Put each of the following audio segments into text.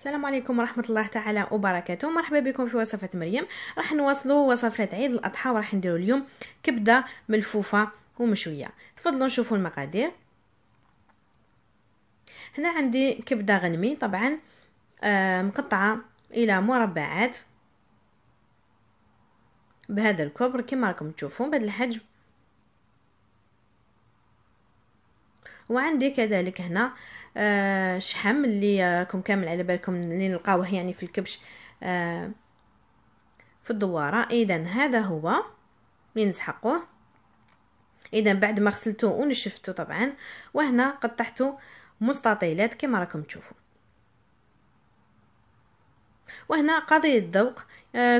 السلام عليكم ورحمة الله تعالى وبركاته مرحبا بكم في وصفة مريم راح نواصلوا وصفات عيد الأضحى وراح نديروا اليوم كبدة ملفوفة ومشوية تفضلوا نشوفوا المقادير هنا عندي كبدة غنمي طبعا آه، مقطعة إلى مربعات بهذا الكبر كما راكم تشوفون بهذا الحجم وعندي كذلك هنا آه، شحم اللي راكم آه، كامل على بالكم اللي نلقاوه يعني في الكبش آه، في الدواره اذا هذا هو اللي نسحقوه اذا بعد ما غسلته ونشفته طبعا وهنا قطعته مستطيلات كما راكم تشوفوا وهنا قضية الذوق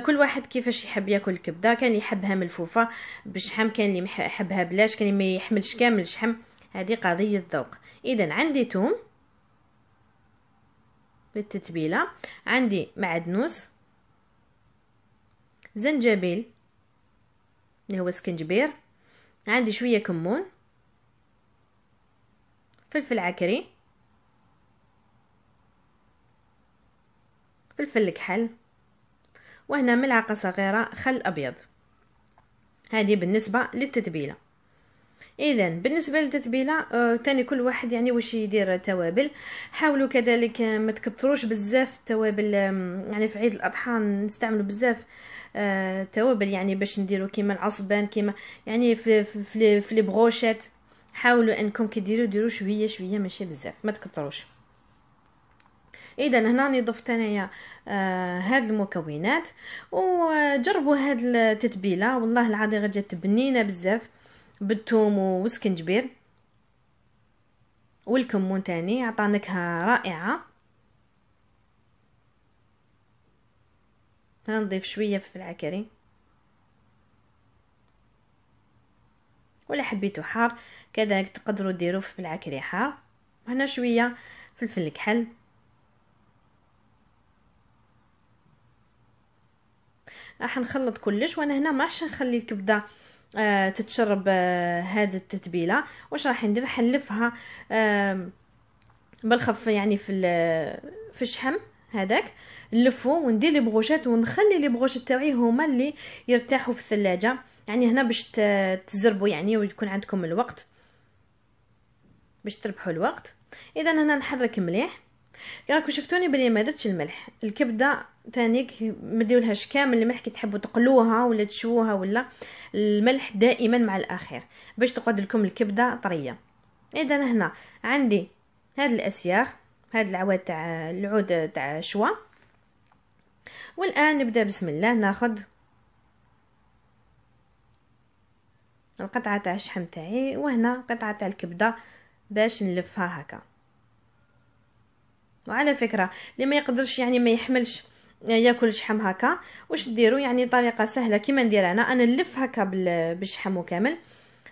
كل واحد كيفاش يحب ياكل الكبده كان يحبها ملفوفه بالشحم كان اللي يحبها بلاش كان اللي ما يحملش كامل الشحم هذه قضية ذوق إذا عندي توم بالتتبيلة عندي معدنوس زنجبيل اللي هو سكنجبير عندي شوية كمون فلفل عكري فلفل الكحل وهنا ملعقة صغيرة خل أبيض هذه بالنسبة للتتبيلة اذا بالنسبه للتتبيله ثاني آه، تاني كل واحد يعني واش يدير توابل حاولوا كذلك ما تكثروش بزاف التوابل يعني في عيد الاضحى نستعملوا بزاف التوابل آه، يعني باش نديروا كيما العصبان كيما يعني في في لي بروشيت حاولوا انكم كي ديروا ديروا شويه شويه ماشي بزاف ما تكثروش اذا هنا راني ضفت انايا آه، هاد المكونات وجربوا هاد التتبيله والله العظيم جات بنينه بزاف بالثوم وسكنجبير والكمون تاني عطا نكهه رائعه هنا نضيف شويه فلفل عكري ولا حبيتو حار كذلك تقدروا ديروه فلفل عكري حار هنا شويه فلفل كحل راح نخلط كلش وانا هنا ما نخلي الكبده آه تتشرب آه هاد التتبيله واش راح ندير حنلفها آه بالخف يعني في في الشحم هذاك نلفو وندير لي بغوشات ونخلي لي بغوشات تاعي هما اللي يرتاحوا في الثلاجه يعني هنا باش تزربوا يعني ويكون عندكم الوقت باش تربحوا الوقت اذا هنا نحرك مليح راكم شفتوني بلي ما درتش الملح الكبده تانيك مديولهاش كامل الملح كي تحبوا تقلوها ولا تشووها ولا الملح دائما مع الاخير باش تقعد لكم الكبده طريه اذا هنا عندي هاد الاسياغ هاد العواد تاع العود تاع شوا والان نبدا بسم الله ناخذ القطعه تاع الشحم تاعي وهنا قطعه تاع الكبده باش نلفها هكا وعلى فكره اللي ما يقدرش يعني ما يحملش ياكل شحم هكا واش ديروا يعني طريقه سهله كيما ندير انا انا نلف هكا بالشحم وكامل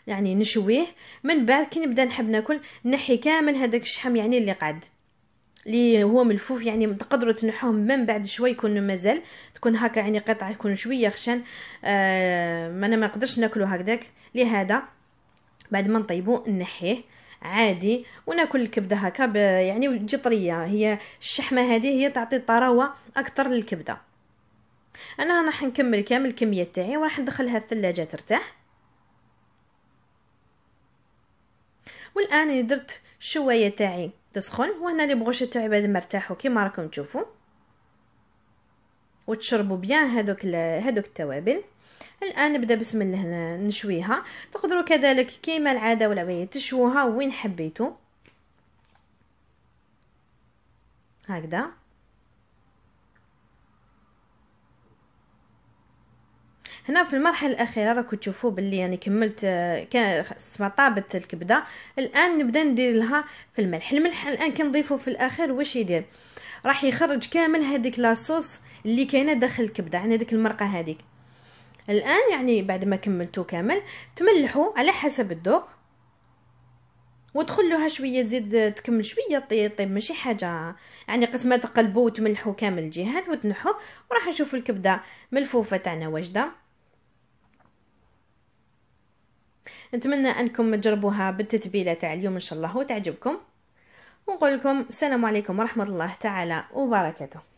يعني نشويه من بعد كي نبدا نحب ناكل نحي كامل هذاك الشحم يعني اللي قعد اللي هو ملفوف يعني تقدروا تنحوه من بعد شوي يكون مازال تكون هكا يعني قطع يكون شويه خشن آه ما انا ما نقدرش ناكله هكذاك لهذا بعد ما نطيبو نحيه عادي وناكل الكبده هكا يعني تجي طريه هي الشحمه هذه هي تعطي طراوه اكثر للكبده انا راح نكمل كامل الكميه تاعي وراح ندخلها الثلاجه ترتاح والان درت شويه تاعي تسخن وهنا لي بغوش تاعي بعد ما ارتاحوا كيما راكم تشوفوا وتشربوا بيان هذوك هذوك التوابل الان نبدا بسم الله نشويها تقدروا كذلك كيما العاده والعبايه تشوها وين حبيتوا هكذا هنا في المرحله الاخيره راكم تشوفوا باللي يعني كملت سما طابت الكبده الان نبدا ندير لها في الملح الملح الان كنضيفه في الاخر واش يدير راح يخرج كامل هذيك لاصوص اللي كاينه داخل الكبده يعني هذيك المرقه هذيك الان يعني بعد ما كملتو كامل تملحو على حسب الذوق وتخلوها شويه تزيد تكمل شويه طيب طيب ماشي حاجه يعني قسمه تقلبو وتملحو كامل الجهات وتنحو وراح نشوفو الكبده ملفوفه تاعنا واجده نتمنى انكم تجربوها بالتتبيله تاع اليوم ان شاء الله وتعجبكم ونقول لكم السلام عليكم ورحمه الله تعالى وبركاته